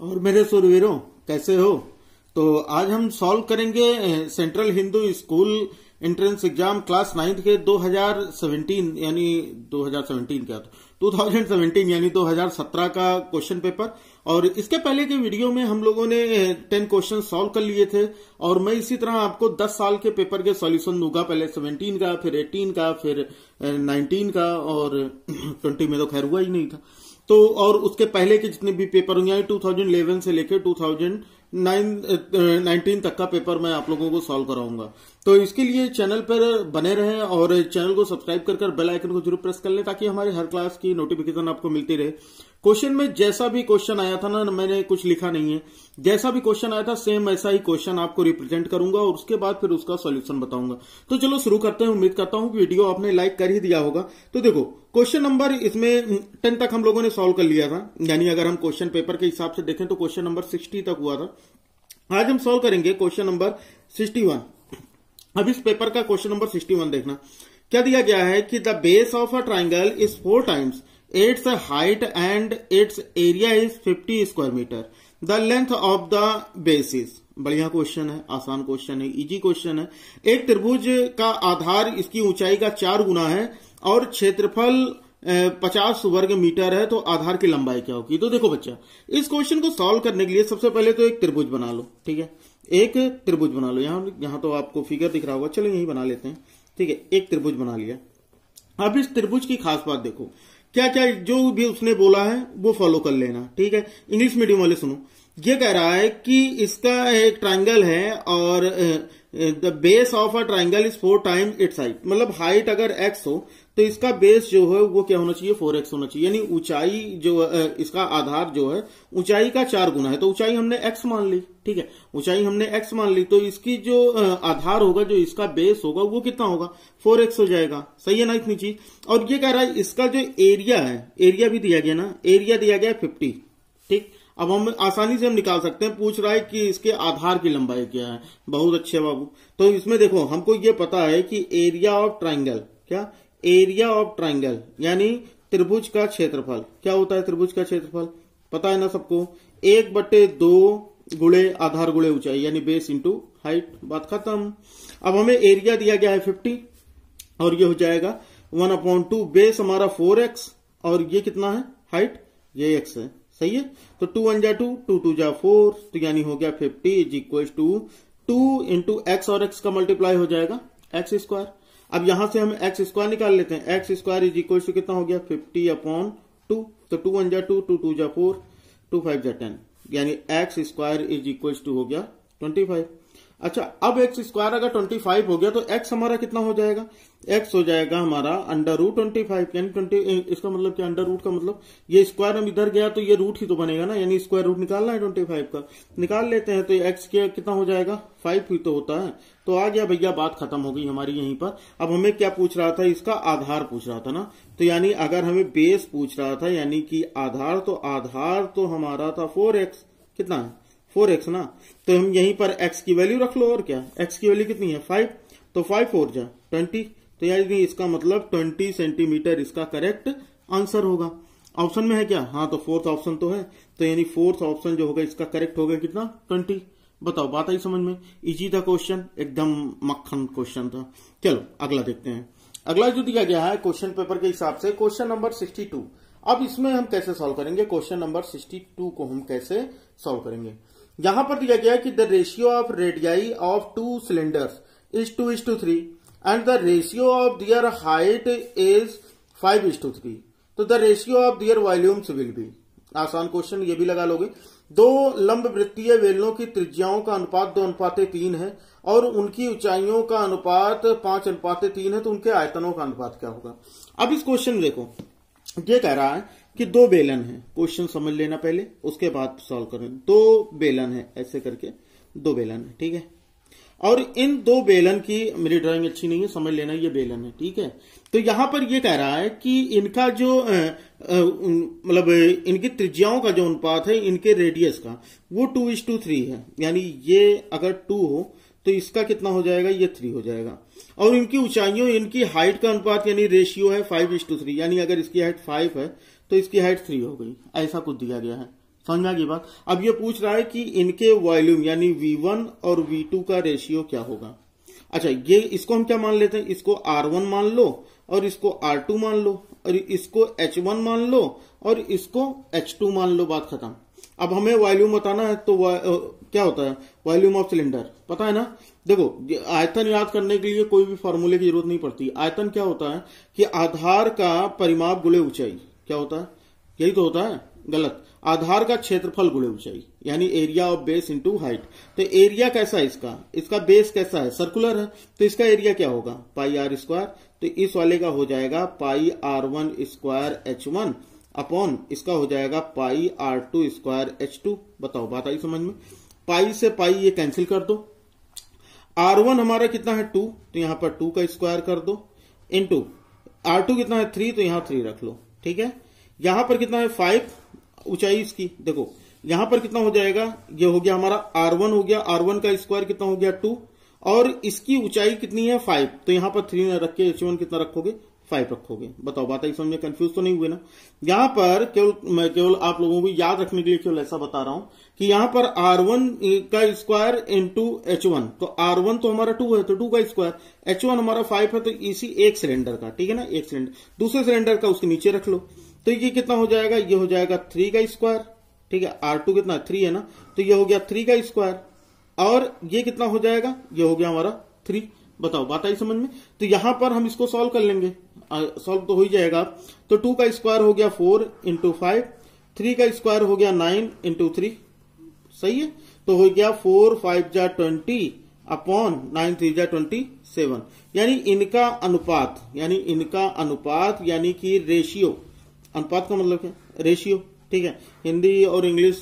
और मेरे सुरवीरों कैसे हो तो आज हम सॉल्व करेंगे central Hindu school entrance exam class ninth के 2017 यानी 2017 क्या था 2017 यानी 2017 का क्वेश्चन पेपर और इसके पहले के वीडियो में हम लोगों ने 10 क्वेश्चन सॉल्व कर लिए थे और मैं इसी तरह आपको 10 साल के पेपर के सॉल्यूशन दूंगा पहले 17 का फिर 18 का फिर 19 का और 20 में तो खैर हुआ ही नहीं था तो और उसके पहले के जितने भी पेपर होंगे यानी इलेवन से लेकर 2000 नाइनटीन तक का पेपर मैं आप लोगों को सॉल्व कराऊंगा तो इसके लिए चैनल पर बने रहें और चैनल को सब्सक्राइब कर कर बेल आइकन को जरूर प्रेस कर लें ताकि हमारे हर क्लास की नोटिफिकेशन आपको मिलती रहे क्वेश्चन में जैसा भी क्वेश्चन आया था ना मैंने कुछ लिखा नहीं है जैसा भी क्वेश्चन आया था सेम ऐसा ही क्वेश्चन आपको रिप्रेजेंट करूंगा और उसके बाद फिर उसका सॉल्यूशन बताऊंगा तो चलो शुरू करते हैं उम्मीद करता हूं कि वीडियो आपने लाइक कर ही दिया होगा तो देखो क्वेश्चन नंबर इसमें टेन तक हम लोगों ने सोल्व कर लिया था यानी अगर हम क्वेश्चन पेपर के हिसाब से देखें तो क्वेश्चन नंबर सिक्सटी तक हुआ था आज हम सोल्व करेंगे क्वेश्चन नंबर सिक्सटी वन अब इस पेपर का क्वेश्चन नंबर सिक्सटी वन देखना क्या दिया गया है कि the base of a triangle is four times Its height and its area is 50 square meter. The length of the base is बढ़िया क्वेश्चन है आसान क्वेश्चन है इजी क्वेश्चन है एक त्रिभुज का आधार इसकी ऊंचाई का चार गुना है और क्षेत्रफल पचास वर्ग मीटर है तो आधार की लंबाई क्या होगी तो देखो बच्चा इस क्वेश्चन को सॉल्व करने के लिए सबसे पहले तो एक त्रिभुज बना लो ठीक है एक त्रिभुज बना लो यहां यहां तो आपको फिगर दिख रहा होगा चलो यही बना लेते हैं ठीक है एक त्रिभुज बना लिया अब इस त्रिभुज की खास बात देखो क्या क्या जो भी उसने बोला है वो फॉलो कर लेना ठीक है इंग्लिश मीडियम वाले सुनो ये कह रहा है कि इसका एक ट्राइंगल है और the base of a triangle is four time its height मतलब हाइट अगर एक्स हो तो इसका बेस जो है वो क्या होना चाहिए फोर एक्स होना चाहिए यानी ऊंचाई जो है इसका आधार जो है ऊंचाई का चार गुना है तो ऊंचाई हमने एक्स मान ली ठीक है ऊंचाई हमने एक्स मान ली तो इसकी जो आधार होगा जो इसका बेस होगा वो कितना होगा फोर एक्स हो जाएगा सही है ना इतनी चीज और ये कह रहा है इसका जो एरिया है एरिया भी दिया गया ना एरिया दिया गया फिफ्टी ठीक अब हम आसानी से हम निकाल सकते हैं पूछ रहा है कि इसके आधार की लंबाई क्या है बहुत अच्छे बाबू तो इसमें देखो हमको ये पता है कि एरिया ऑफ ट्राइंगल क्या एरिया ऑफ ट्राइंगल यानी त्रिभुज का क्षेत्रफल क्या होता है त्रिभुज का क्षेत्रफल पता है ना सबको एक बटे दो गुड़े आधार गुड़े ऊंचाई यानी बेस इंटू हाइट बात खत्म अब हमें एरिया दिया गया है फिफ्टी और ये हो जाएगा वन अपॉन टू बेस हमारा फोर एक्स और ये कितना है हाइट ये एक्स है सही है तो टू वन जा टू टू टू जा फोर तो यानी हो गया fifty is equal to two into x और एक्स का मल्टीप्लाई हो जाएगा एक्स स्क्वायर अब यहां से हम एक्स स्क्वायर निकाल लेते हैं x square is equal to कितना हो गया फिफ्टी अपॉन टू तो टू वन जा टू टू टू जा फोर टू फाइव जा टेन यानी x square is equal to हो गया ट्वेंटी फाइव अच्छा अब एक्स स्क्वायर अगर ट्वेंटी फाइव हो गया तो एक्स हमारा कितना हो जाएगा एक्स हो जाएगा हमारा अंडर रूट ट्वेंटी फाइव यानी ट्वेंटी इसका मतलब क्या अंडर रूट का मतलब ये स्क्वायर हम इधर गया तो ये रूट ही तो बनेगा ना यानी स्क्वायर रूट निकालना है ट्वेंटी फाइव का निकाल लेते हैं तो एक्स के कितना हो जाएगा फाइव ही तो होता है तो आ गया भैया बात खत्म हो गई हमारी यहीं पर अब हमें क्या पूछ रहा था इसका आधार पूछ रहा था ना तो यानी अगर हमें बेस पूछ रहा था यानी कि आधार तो आधार तो हमारा था फोर एक्स कितना है फोर एक्स ना तो हम यहीं पर एक्स की वैल्यू रख लो और क्या एक्स की वैल्यू कितनी है फाइव तो फाइव फोर जा ट्वेंटी तो यार इसका मतलब ट्वेंटी सेंटीमीटर इसका करेक्ट आंसर होगा ऑप्शन में है क्या हाँ तो फोर्थ ऑप्शन तो है तो यानी फोर्थ ऑप्शन जो होगा इसका करेक्ट होगा कितना ट्वेंटी बताओ बात आई समझ में इजी था क्वेश्चन एकदम मक्खन क्वेश्चन था चलो अगला देखते हैं अगला जो दिया गया है क्वेश्चन पेपर के हिसाब से क्वेश्चन नंबर सिक्सटी टू अब इसमें हम कैसे सॉल्व करेंगे क्वेश्चन नंबर सिक्सटी टू को हम कैसे सॉल्व करेंगे यहां पर दिया गया कि the ratio of radii of two cylinders is two is two three and the ratio of their height is five is two three तो the ratio of their volumes will be आसान question ये भी लगा लोगे दो लंब वृत्तीय वेलनों की त्रिज्याओं का अनुपात दो अनुपात तीन है और उनकी ऊंचाइयों का अनुपात पांच अनुपात तीन है तो उनके आयतनों का अनुपात क्या होगा अब इस क्वेश्चन देखो ये कह रहा है कि दो बेलन है क्वेश्चन समझ लेना पहले उसके बाद सॉल्व करें दो बेलन है ऐसे करके दो बेलन है ठीक है और इन दो बेलन की मेरी ड्राइंग अच्छी नहीं है समझ लेना ये बेलन है ठीक है तो यहां पर ये कह रहा है कि इनका जो मतलब इनकी त्रिज्याओं का जो अनुपात है इनके रेडियस का वो टू इज टू थ्री है यानी ये अगर टू हो तो इसका कितना हो जाएगा ये थ्री हो जाएगा और इनकी ऊंचाइयों इनकी हाइट का अनुपात यानी रेशियो है फाइव इज टू थ्री यानी अगर इसकी हाइट फाइव है तो इसकी हाइट थ्री हो गई ऐसा कुछ दिया गया है समझ में आ गई बात अब ये पूछ रहा है कि इनके वॉल्यूम यानी वन और टू का रेशियो क्या होगा अच्छा ये इसको हम क्या मान लेते हैं इसको वन मान लो और इसको टू मान लो और इसको वन मान लो और इसको टू मान लो बात खत्म अब हमें वॉल्यूम बताना है तो क्या होता है वॉल्यूम ऑफ सिलेंडर पता है ना देखो आयतन याद करने के लिए कोई भी फॉर्मूले की जरूरत नहीं पड़ती आयतन क्या होता है कि आधार का परिमाप गुले ऊंचाई क्या होता है यही तो होता है गलत आधार का क्षेत्रफल गुणे ऊंचाई यानी area of base into height तो एरिया कैसा है इसका इसका बेस कैसा है सर्कुलर है तो इसका एरिया क्या होगा पाई आर स्क्वायर तो इस वाले का हो जाएगा pi r one square h one upon इसका हो जाएगा pi r two square h two बताओ बात आई समझ में पाई से पाई ये कैंसिल कर दो आर वन हमारा कितना है टू तो यहां पर टू का स्क्वायर कर दो इन टू आर टू कितना है थ्री तो यहां थ्री रख लो ठीक है यहां पर कितना है फाइव ऊंचाई इसकी देखो यहां पर कितना हो जाएगा ये हो गया हमारा आर वन हो गया आर वन का स्क्वायर कितना हो गया टू और इसकी ऊंचाई कितनी है फाइव तो यहां पर थ्री रख के एच वन कितना रखोगे फाइव रखोगे बताओ बात है समझ में कंफ्यूज तो नहीं हुए ना यहां पर केवल मैं केवल आप लोगों को याद रखने के लिए केवल ऐसा बता रहा हूं कि यहां पर आर वन का स्क्वायर इंटू एच वन तो आर वन तो हमारा टू है तो टू का स्क्वायर एच वन हमारा फाइव है तो इसी एक सिलेंडर का ठीक है ना एक सिलेंडर दूसरे सिलेंडर का उसके नीचे रख लो तो ये कितना हो जाएगा ये हो जाएगा थ्री का स्क्वायर ठीक है आर टू कितना थ्री है ना तो ये हो गया थ्री का स्क्वायर और ये कितना हो जाएगा ये हो गया हमारा थ्री बताओ बात आई समझ में तो यहां पर हम इसको सोल्व कर लेंगे सोल्व तो हो ही जाएगा तो टू का स्क्वायर हो गया फोर इंटू फाइव थ्री का स्क्वायर हो गया नाइन इंटू थ्री सही है तो हो गया फोर फाइव जा ट्वेंटी अपॉन नाइन थ्री जा ट्वेंटी सेवन यानी इनका अनुपात यानी इनका अनुपात यानी कि रेशियो अनुपात का मतलब क्या रेशियो ठीक है हिंदी और इंग्लिश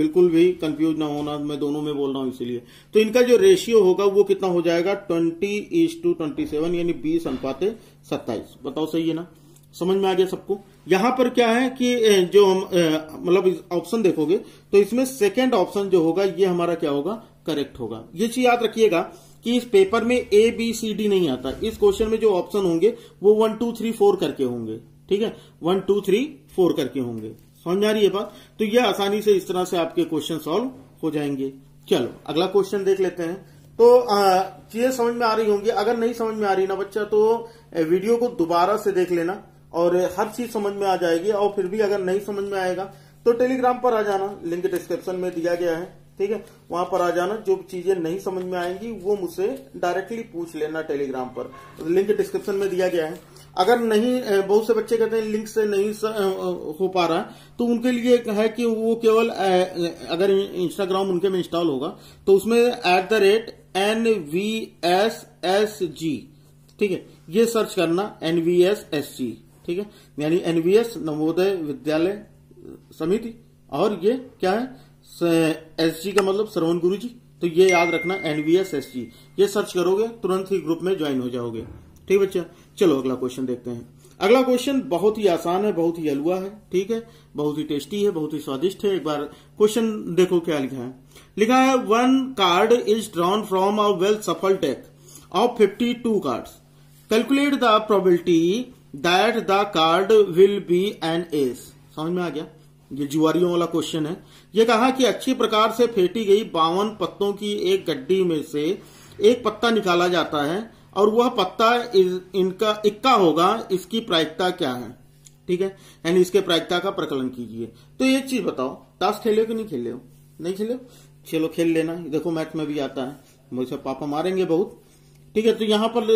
बिल्कुल भी कंफ्यूज ना होना मैं दोनों में बोल रहा हूं इसीलिए तो इनका जो रेशियो होगा वो कितना हो जाएगा twenty is to twenty seven यानी बीस अनुपात सत्ताईस बताओ सही है ना समझ में आ गया सबको यहां पर क्या है कि जो हम मतलब ऑप्शन देखोगे तो इसमें सेकेंड ऑप्शन जो होगा ये हमारा क्या होगा करेक्ट होगा ये चीज याद रखिएगा कि इस पेपर में ए बी सी डी नहीं आता इस क्वेश्चन में जो ऑप्शन होंगे वो वन टू थ्री फोर करके होंगे ठीक है वन टू थ्री फोर करके होंगे समझ आ रही है बात तो ये आसानी से इस तरह से आपके क्वेश्चन सॉल्व हो जाएंगे चलो अगला क्वेश्चन देख लेते हैं तो चीजें समझ में आ रही होंगी अगर नहीं समझ में आ रही ना बच्चा तो वीडियो को दोबारा से देख लेना और हर चीज समझ में आ जाएगी और फिर भी अगर नहीं समझ में आएगा तो टेलीग्राम पर आ जाना लिंक डिस्क्रिप्शन में दिया गया है ठीक है वहां पर आ जाना जो चीजें नहीं समझ में आएंगी वो मुझसे डायरेक्टली पूछ लेना टेलीग्राम पर लिंक डिस्क्रिप्शन में दिया गया है अगर नहीं बहुत से बच्चे कहते हैं लिंक से नहीं हो पा रहा तो उनके लिए है कि वो केवल अगर इंस्टाग्राम उनके में इंस्टॉल होगा तो उसमें at the rate N V S S G ठीक है ये सर्च करना N V S S G ठीक है यानी एनवीएस नवोदय विद्यालय समिति और ये क्या है एस का मतलब श्रवण गुरु जी तो ये याद रखना एनवीएस एस ये सर्च करोगे तुरंत ही ग्रुप में ज्वाइन हो जाओगे ठीक बच्चा चलो अगला क्वेश्चन देखते हैं अगला क्वेश्चन बहुत ही आसान है बहुत ही अलुआ है ठीक है बहुत ही टेस्टी है बहुत ही स्वादिष्ट है एक बार क्वेश्चन देखो क्या लिखा है लिखा है one card is drawn from a well shuffled deck of fifty two card calculate the probability that the card will be an ace समझ में आ गया ये जुआरियों वाला क्वेश्चन है ये कहा कि अच्छी प्रकार से फेंटी गई बावन पत्तों की एक गड्डी में से एक पत्ता निकाला जाता है और वह पत्ता इनका इक्का होगा इसकी प्रायिकता क्या है ठीक है यानी इसके प्रायिकता का प्रकलन कीजिए तो एक चीज बताओ ताश खेले कि नहीं खेले हो नहीं खेले चलो खेल लेना देखो मैथ में भी आता है मुझे पापा मारेंगे बहुत ठीक है तो यहां पर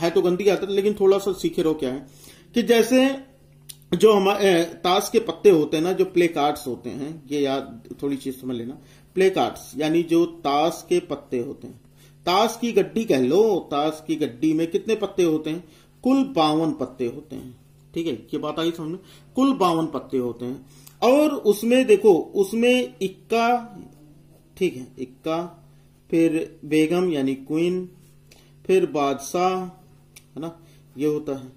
है तो गंदी आदत लेकिन थोड़ा सा सीखे रहो क्या है कि जैसे जो हमारे ताश के पत्ते होते हैं ना जो प्ले कार्ड्स होते हैं ये याद थोड़ी चीज समझ लेना प्ले कार्ड्स यानी जो ताश के पत्ते होते हैं ताश की गड्डी कह लो ताश की गड्डी में कितने पत्ते होते हैं कुल बावन पत्ते होते हैं ठीक है ये बात आई समझ कुल बावन पत्ते होते हैं और उसमें देखो उसमें इक्का ठीक है इक्का फिर बेगम यानी क्वीन फिर बादशाह है ना ये होता है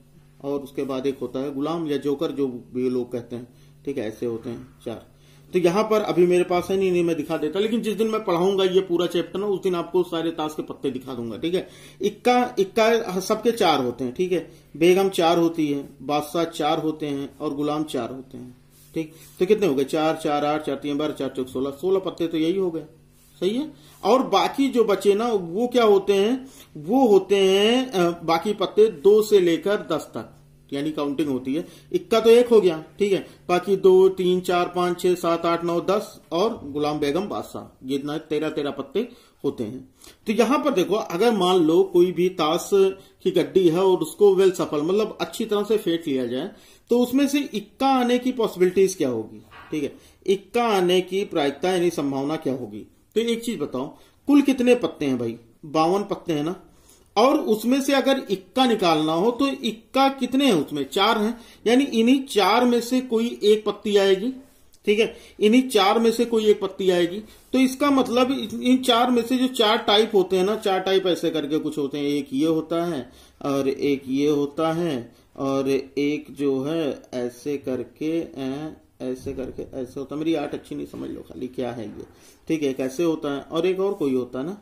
और उसके बाद एक होता है गुलाम या जोकर जो भी लोग कहते हैं ठीक है ऐसे होते हैं चार तो यहां पर अभी मेरे पास है नहीं नहीं मैं दिखा देता लेकिन जिस दिन मैं पढ़ाऊंगा ये पूरा चैप्टर ना उस दिन आपको सारे ताश के पत्ते दिखा दूंगा ठीक है इक्का इक्का हाँ, सबके चार होते हैं ठीक है बेगम चार होती है बादशाह चार होते हैं और गुलाम चार होते हैं ठीक तो कितने हो गए चार चार आठ चार तीन बारह चार चौक सोलह सोलह पत्ते तो यही हो गए सही है और बाकी जो बचे ना वो क्या होते हैं वो होते हैं बाकी पत्ते दो से लेकर दस तक यानी काउंटिंग होती है इक्का तो एक हो गया ठीक है बाकी दो तीन चार पांच छह सात आठ नौ दस और गुलाम बेगम बादशाह ये ना तेरह तेरह पत्ते होते हैं तो यहां पर देखो अगर मान लो कोई भी ताश की गड्डी है और उसको वेल सफल मतलब अच्छी तरह से फेंक लिया जाए तो उसमें से इक्का आने की पॉसिबिलिटीज क्या होगी ठीक है इक्का आने की प्रायिकता यानी संभावना क्या होगी तो एक चीज बताओ कुल कितने पत्ते हैं भाई बावन पत्ते हैं ना और उसमें से अगर इक्का निकालना हो तो इक्का कितने हैं उसमें चार हैं यानी इन्हीं चार में से कोई एक पत्ती आएगी ठीक है इन्हीं चार में से कोई एक पत्ती आएगी तो इसका मतलब इन चार में से जो चार टाइप होते हैं ना चार टाइप ऐसे करके कुछ होते हैं एक ये होता है और एक ये होता है और एक जो है ऐसे करके ऐसे करके ऐसे होता है मेरी आर्ट अच्छी नहीं समझ लो खाली क्या है ये ठीक है एक ऐसे होता है और एक और कोई होता है ना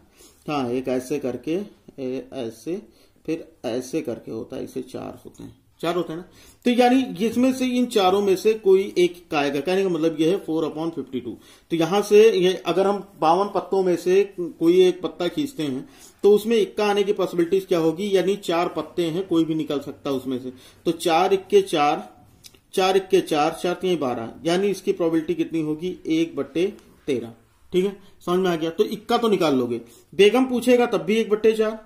हाँ एक ऐसे करके ए, ऐसे फिर ऐसे करके होता है ऐसे चार होते हैं चार होते हैं ना तो यानी जिसमें से इन चारों में से कोई एक आएगा कहने का मतलब यह है फोर अपॉन फिफ्टी टू तो यहां से ये अगर हम बावन पत्तों में से कोई एक पत्ता खींचते हैं तो उसमें इक्का आने की पॉसिबिलिटीज क्या होगी यानी चार पत्ते हैं कोई भी निकल सकता है उसमें से तो चार इक्के चार चार इक्के चार चार तीन बारह यानी इसकी प्रोबेबिलिटी कितनी होगी एक बट्टे तेरह ठीक है समझ में आ गया तो इक्का तो निकाल लोगे बेगम पूछेगा तब भी एक बट्टे चार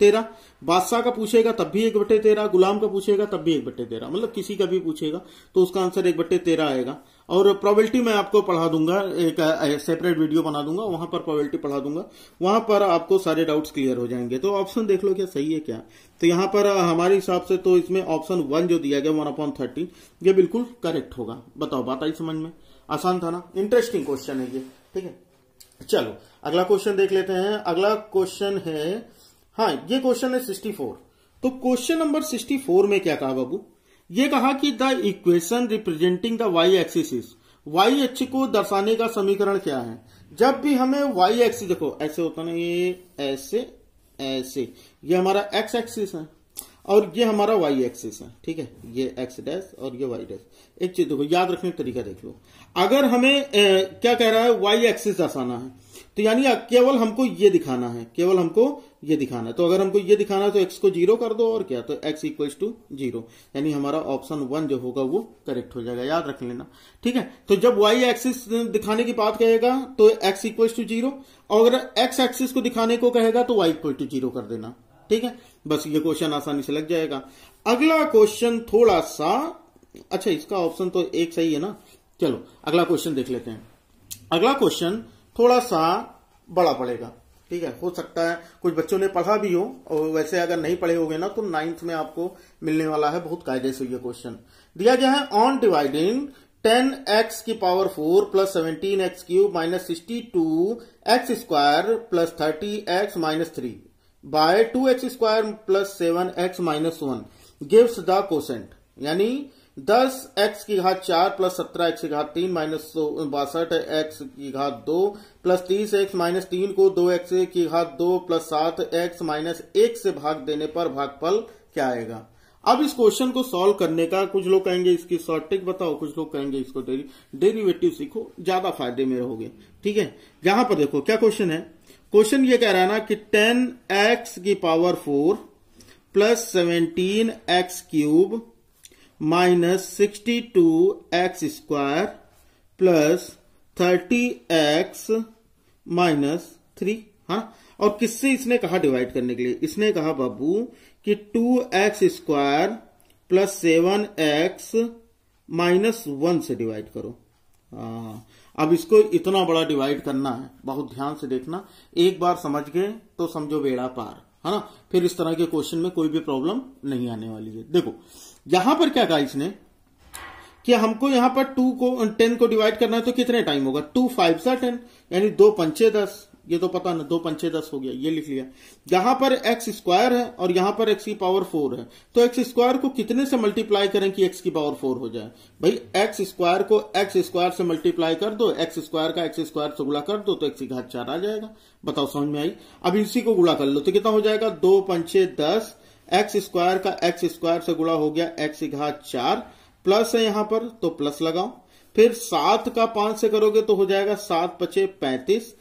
तेरह बादशाह का पूछेगा तब भी एक बटे तेरह गुलाम का पूछेगा तब भी एक बटे तेरह मतलब किसी का भी पूछेगा तो उसका आंसर एक बटे तेरह आएगा और प्रोबेबिलिटी मैं आपको पढ़ा दूंगा एक सेपरेट वीडियो बना दूंगा वहां पर प्रोबेबिलिटी पढ़ा दूंगा वहां पर आपको सारे डाउट्स क्लियर हो जाएंगे तो ऑप्शन देख लो क्या सही है क्या तो यहाँ पर हमारे हिसाब से तो इसमें ऑप्शन वन जो दिया गया वन अपॉन थर्टी ये बिल्कुल करेक्ट होगा बताओ बात आई समझ में आसान था ना इंटरेस्टिंग क्वेश्चन है ये ठीक है चलो अगला क्वेश्चन देख लेते हैं अगला क्वेश्चन है हाँ ये क्वेश्चन है सिक्सटी फोर तो क्वेश्चन नंबर सिक्सटी फोर में क्या कहा बाबू ये कहा कि the equation representing the y axis y h को दर्शाने का समीकरण क्या है जब भी हमें वाई एक्सिस देखो ऐसे होता ना ये ऐसे ऐसे ये हमारा एक्स एक्सिस है और ये हमारा वाई एक्सिस है ठीक है ये एक्स डैश और ये वाई डैश एक चीज देखो याद रखने का तरीका देख लो अगर हमें ए, क्या कह रहा है वाई एक्सिस दर्शाना है तो यानी केवल हमको ये दिखाना है केवल हमको ये दिखाना है तो अगर हमको ये दिखाना है तो एक्स को जीरो कर दो और क्या तो एक्स इक्वल्स टू जीरो यानी हमारा ऑप्शन वन जो होगा वो करेक्ट हो जाएगा याद रख लेना ठीक है तो जब वाई एक्सिस दिखाने की बात कहेगा तो एक्स इक्वल्स टू जीरो और अगर एक्स एक्सिस को दिखाने को कहेगा तो वाई इक्वल टू जीरो कर देना ठीक है बस ये क्वेश्चन आसानी से लग जाएगा अगला क्वेश्चन थोड़ा सा अच्छा इसका ऑप्शन तो एक सही है ना चलो अगला क्वेश्चन देख लेते हैं अगला क्वेश्चन थोड़ा सा बड़ा पड़ेगा ठीक है हो सकता है कुछ बच्चों ने पढ़ा भी हो और वैसे अगर नहीं पढ़े होगे ना तो नाइन्थ में आपको मिलने वाला है बहुत कायदे से ये क्वेश्चन दिया गया है ऑन डिवाइडिंग टेन एक्स की power four plus seventeen x cube minus sixty two x square plus thirty x minus three by two x square plus seven x minus one gives the quotient यानी दस x की घात चार plus सत्रह x की घात तीन minus बासठ एक्स की घात दो प्लस तीस एक्स माइनस तीन को दो एक्स की घात दो प्लस सात एक्स माइनस एक से भाग देने पर भागफल क्या आएगा अब इस क्वेश्चन को सॉल्व करने का कुछ लोग कहेंगे इसकी शॉर्ट टिक बताओ कुछ लोग कहेंगे इसको डेरिवेटिव सीखो ज्यादा फायदे में रहोगे ठीक है यहां पर देखो क्या क्वेश्चन है क्वेश्चन ये कह रहा है ना कि टेन एक्स की power four plus seventeen x cube minus sixty two x square plus thirty x minus three हाँ और किससे इसने कहा डिवाइड करने के लिए इसने कहा बाबू कि two x square plus seven x minus one से डिवाइड करो आ, हाँ। अब इसको इतना बड़ा डिवाइड करना है बहुत ध्यान से देखना एक बार समझ गए तो समझो बेड़ा पार है ना फिर इस तरह के क्वेश्चन में कोई भी प्रॉब्लम नहीं आने वाली है देखो यहां पर क्या कहा इसने कि हमको यहां पर टू को टेन uh, को डिवाइड करना है तो कितने टाइम होगा टू फाइव सा टेन यानी दो पंचे दस ये तो पता ना दो पंचे दस हो गया ये लिख लिया यहां पर एक्स स्क्वायर है और यहां पर एक्स की पावर फोर है तो एक्स स्क्वायर को कितने से मल्टीप्लाई करें कि एक्स की पावर फोर हो जाए भाई एक्स स्क्वायर को एक्स स्क्वायर से मल्टीप्लाई कर दो एक्स स्क्वायर का एक्स स्क्वायर से गुड़ा कर दो तो एक्स की घाट चार आ जाएगा बताओ समझ में आई अब इसी को गुड़ा कर लो तो कितना हो जाएगा दो पंचे दस एक्स स्क्वायर का एक्स स्क्वायर से गुणा हो गया एक्स घात चार प्लस है यहां पर तो प्लस लगाओ फिर सात का पांच से करोगे तो हो जाएगा सात पचे पैंतीस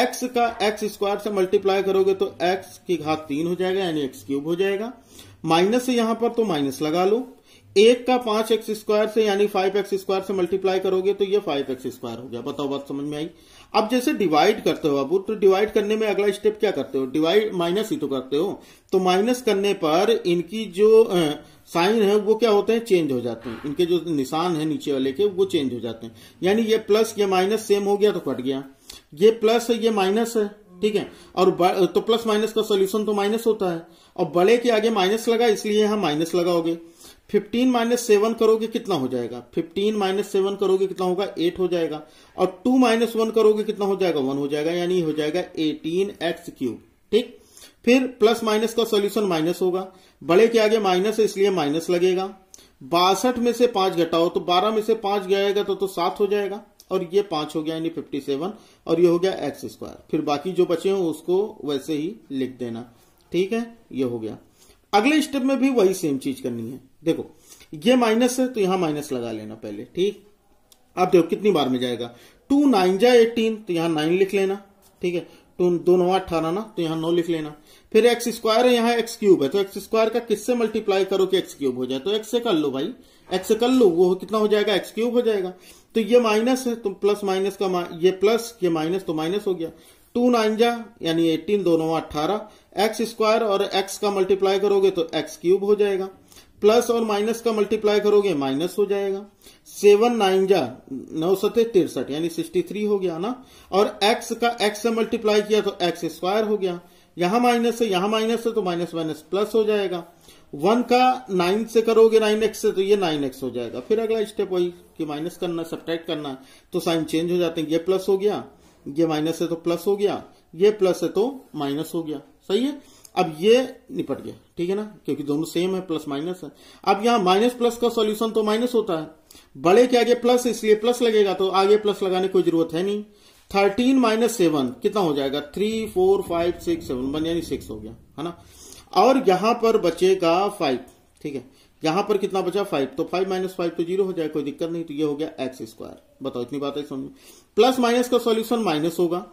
एक्स का एक्स स्क्वायर से मल्टीप्लाई करोगे तो एक्स की घात तीन हो जाएगा यानी एक्स क्यूब हो जाएगा माइनस है यहां पर तो माइनस लगा लो एक का पांच एक्स स्क्वायर से यानी फाइव एक्स स्क्वायर से मल्टीप्लाई करोगे तो ये फाइव एक्स स्क्वायर हो गया बताओ बात समझ में आई अब जैसे डिवाइड करते हो बाबू तो डिवाइड करने में अगला स्टेप क्या करते हो डिवाइड माइनस ही तो करते हो तो माइनस करने पर इनकी जो साइन है वो क्या होते हैं चेंज हो जाते हैं इनके जो निशान है नीचे वाले के वो चेंज हो जाते हैं यानी ये प्लस ये माइनस सेम हो गया तो कट गया ये प्लस है ये माइनस है ठीक है और तो प्लस माइनस का सोल्यूशन तो माइनस होता है और बड़े के आगे माइनस लगा इसलिए यहां माइनस लगाओगे फिफ्टीन माइनस सेवन करोगे कितना हो जाएगा फिफ्टीन माइनस सेवन करोगे कितना होगा एट हो जाएगा और टू माइनस वन करोगे कितना हो जाएगा वन हो जाएगा यानी हो जाएगा एटीन एक्स क्यूब ठीक फिर प्लस माइनस का सॉल्यूशन माइनस होगा बड़े के आगे माइनस है इसलिए माइनस लगेगा बासठ में से पांच घटाओ तो बारह में से पांच जाएगा तो, तो सात हो जाएगा और ये पांच हो गया यानी फिफ्टी सेवन और ये हो गया एक्स स्क्वायर फिर बाकी जो बचे हो उसको वैसे ही लिख देना ठीक है ये हो गया अगले स्टेप में भी वही सेम चीज करनी है देखो ये माइनस है तो यहां माइनस लगा लेना पहले ठीक अब देखो कितनी बार में जाएगा टू नाइन जा एटीन तो यहां नाइन लिख लेना ठीक है टू दो नौ अठारह ना तो यहां नौ लिख लेना फिर एक्स स्क्वायर है यहां एक्स क्यूब है तो एक्स स्क्वायर का किससे मल्टीप्लाई करो कि एक्स क्यूब हो जाए तो एक्स से कर लो भाई एक्स से कर लो वो कितना हो जाएगा एक्स क्यूब हो जाएगा तो ये माइनस है तो प्लस माइनस का मा, ये प्लस ये माइनस तो माइनस हो गया टू नाइनजा यानी एटीन दोनों अट्ठारह एक्स स्क्वायर और एक्स का मल्टीप्लाई करोगे तो एक्स क्यूब हो जाएगा प्लस और माइनस का मल्टीप्लाई करोगे माइनस हो जाएगा सेवन नाइन जा नौ सते तिरसठ यानी सिक्सटी थ्री हो गया ना और एक्स का एक्स से मल्टीप्लाई किया तो एक्स स्क्वायर हो गया यहां माइनस है यहां माइनस है तो माइनस माइनस प्लस हो जाएगा वन का नाइन से करोगे नाइन एक्स से तो ये नाइन एक्स हो जाएगा फिर अगला स्टेप वही कि माइनस करना सब्ट्रैक्ट करना तो साइन चेंज हो जाते हैं ये प्लस हो गया ये माइनस है तो प्लस हो गया ये प्लस है तो माइनस हो गया सही है अब ये निपट गया ठीक है ना क्योंकि दोनों सेम है प्लस माइनस है अब यहां माइनस प्लस का सॉल्यूशन तो माइनस होता है बड़े के आगे प्लस इसलिए प्लस लगेगा तो आगे प्लस लगाने की कोई जरूरत है नहीं थर्टीन माइनस सेवन कितना हो जाएगा three four five six seven one यानी सिक्स हो गया है ना और यहां पर बचेगा फाइव ठीक है यहां पर कितना बचा फाइव तो फाइव माइनस फाइव तो जीरो हो जाए कोई दिक्कत नहीं तो ये हो गया एक्स स्क्वायर बताओ इतनी बात है समझ प्लस माइनस का सॉल्यूशन माइनस होगा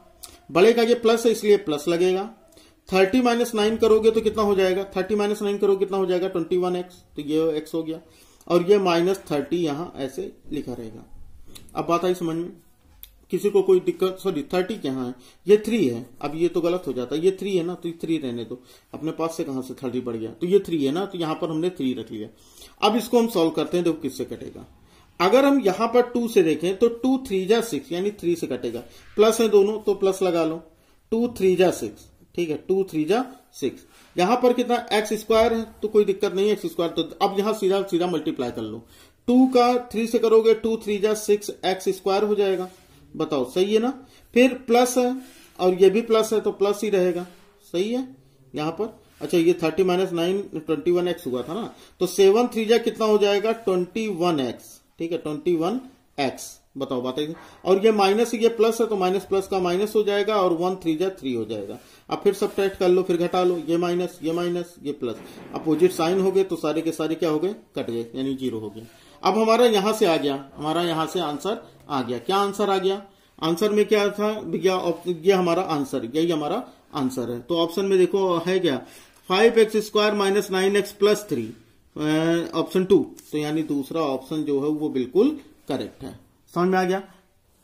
बड़े का ये प्लस है इसलिए प्लस लगेगा थर्टी माइनस नाइन करोगे तो कितना हो जाएगा थर्टी माइनस नाइन करोगे कितना हो जाएगा ट्वेंटी वन एक्स तो ये एक्स हो गया और ये माइनस थर्टी यहां ऐसे लिखा रहेगा अब बात आई समझ में किसी को कोई दिक्कत सॉरी थर्टी क्या है ये थ्री है अब ये तो गलत हो जाता है ये थ्री है ना तो थ्री रहने दो अपने पास से कहां से थर्टी बढ़ गया तो ये थ्री है ना तो यहां पर हमने थ्री रख लिया अब इसको हम सोल्व करते हैं देखो किससे कटेगा अगर हम यहां पर टू से देखें तो टू थ्री जा सिक्स यानी थ्री से कटेगा प्लस है दोनों तो प्लस लगा लो टू थ्री जा सिक्स ठीक है टू थ्री जा सिक्स यहां पर कितना एक्स स्क्वायर है तो कोई दिक्कत नहीं है एक्स स्क्वायर तो अब यहां सीधा सीधा मल्टीप्लाई कर लो टू का थ्री से करोगे टू थ्री जा सिक्स एक्स स्क्वायर हो जाएगा बताओ सही है ना फिर प्लस है और ये भी प्लस है तो प्लस ही रहेगा सही है यहां पर अच्छा ये thirty minus nine twenty one x हुआ था ना तो सेवन थ्री जा कितना हो जाएगा ट्वेंटी वन एक्स ठीक है ट्वेंटी वन एक्स बताओ बात और ये माइनस ये प्लस है तो माइनस प्लस का माइनस हो जाएगा और वन थ्री जा थ्री हो जाएगा अब फिर सब कर लो फिर घटा लो ये माइनस ये माइनस ये प्लस अपोजिट साइन हो गए तो सारे के सारे क्या हो गए कट गए यानी जीरो हो गया अब हमारा यहां से आ गया हमारा यहां से आंसर आ गया क्या आंसर आ गया आंसर में क्या था भैया ये हमारा आंसर यही हमारा आंसर है तो ऑप्शन में देखो है क्या five x square minus nine x plus three option two तो यानी दूसरा ऑप्शन जो है वो बिल्कुल करेक्ट है समझ में आ गया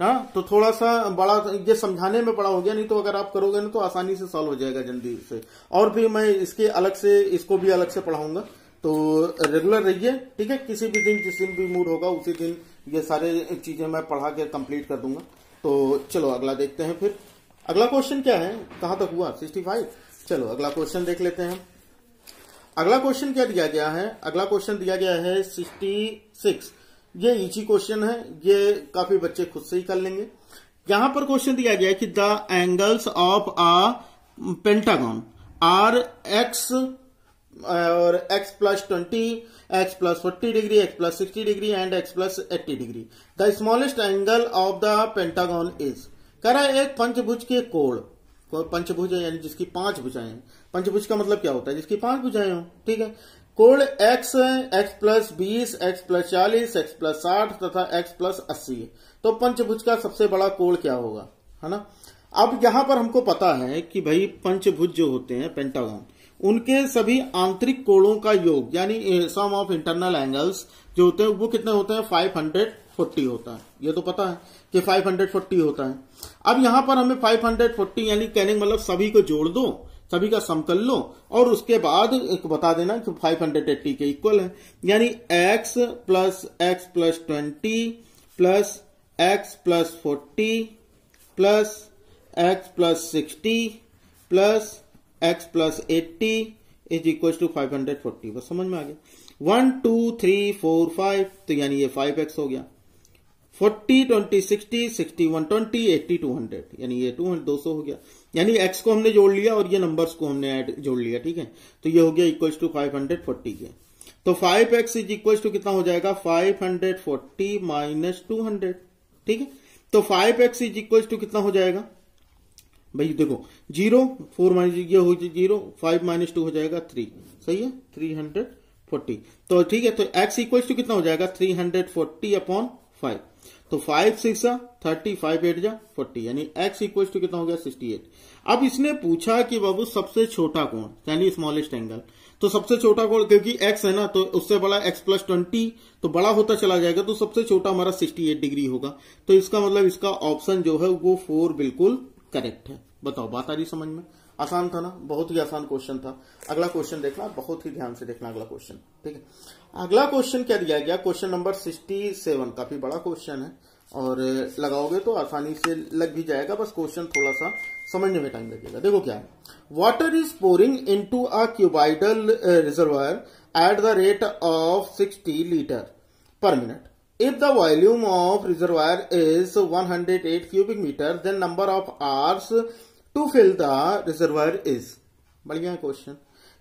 हाँ तो थोड़ा सा बड़ा ये समझाने में बड़ा हो गया नहीं तो अगर आप करोगे ना तो आसानी से सॉल्व हो जाएगा जल्दी से और भी मैं इसके अलग से इसको भी अलग से पढ़ाऊंगा तो रेगुलर रहिए ठीक है किसी भी दिन जिस दिन भी मूड होगा उसी दिन ये सारे चीजें मैं पढ़ा के कंप्लीट कर दूंगा तो चलो अगला देखते हैं फिर अगला क्वेश्चन क्या है कहां तक हुआ सिक्सटी फाइव चलो अगला क्वेश्चन देख लेते हैं अगला क्वेश्चन क्या दिया गया है अगला क्वेश्चन दिया गया है सिक्सटी सिक्स ये इजी क्वेश्चन है ये काफी बच्चे खुद से ही कर लेंगे यहां पर क्वेश्चन दिया गया है कि the angles of a pentagon are x और x plus twenty x plus forty degree x plus sixty degree and x plus eighty degree the smallest angle of the pentagon is करा एक पंचभुज के कोण पंचभुज है यानी जिसकी पांच भुजाएं पंचभुज का मतलब क्या होता है जिसकी पांच भुजाएं हो ठीक है कुल x x प्लस बीस एक्स प्लस चालीस एक्स प्लस साठ तथा x प्लस अस्सी तो पंचभुज का सबसे बड़ा कोण क्या होगा है ना अब यहां पर हमको पता है कि भाई पंचभुज जो होते हैं पेंटागॉन उनके सभी आंतरिक कोणों का योग यानी सम ऑफ इंटरनल एंगल्स जो होते हैं वो कितने होते हैं 540 होता है ये तो पता है कि 540 होता है अब यहां पर हमें 540 यानी कहने मतलब सभी को जोड़ दो सभी का समतल लो और उसके बाद एक बता देना कि 580 के इक्वल है यानी x plus x plus twenty plus x plus forty plus x plus sixty plus x plus eighty is equal to five hundred forty बस समझ में आ गया one two three four five तो यानी ये फाइव एक्स हो गया forty twenty sixty sixty one twenty eighty two hundred यानी ये टू हंड्रेड दो सौ हो गया यानी एक्स को हमने जोड़ लिया और ये नंबर्स को हमने ऐड जोड़ लिया ठीक है तो ये हो गया equal to five hundred forty के तो five x is equal to कितना हो जाएगा five hundred forty minus two hundred ठीक है तो five x is equal to कितना हो जाएगा भाई देखो जीरो फोर माइनस ये हो जीरो फाइव माइनस टू हो जाएगा थ्री सही है थ्री हंड्रेड फोर्टी तो ठीक है तो एक्स इक्वल्स टू कितना हो जाएगा three hundred forty upon five तो five six thirty five eight जा फोर्टी यानी एक्स इक्वल टू कितना हो गया सिक्सटी एट अब इसने पूछा कि बाबू सबसे छोटा कोण यानी स्मॉलेस्ट एंगल तो सबसे छोटा कोण क्योंकि एक्स है ना तो उससे बड़ा एक्स प्लस ट्वेंटी तो बड़ा होता चला जाएगा तो सबसे छोटा हमारा सिक्सटी एट डिग्री होगा तो इसका मतलब इसका ऑप्शन जो है वो फोर बिल्कुल करेक्ट है बताओ बात आ रही समझ में आसान था ना बहुत ही आसान क्वेश्चन था अगला क्वेश्चन देखना बहुत ही ध्यान से देखना अगला क्वेश्चन ठीक है अगला क्वेश्चन क्या दिया गया क्वेश्चन नंबर सिक्सटी सेवन काफी बड़ा क्वेश्चन है और लगाओगे तो आसानी से लग भी जाएगा बस क्वेश्चन थोड़ा सा समझने में टाइम लगेगा देखो क्या है water is pouring into a cuboidal reservoir at the rate of sixty litre per minute volume of volume is one hundred 108 cubic metre then number of hours to fill the reservoir is बढ़िया question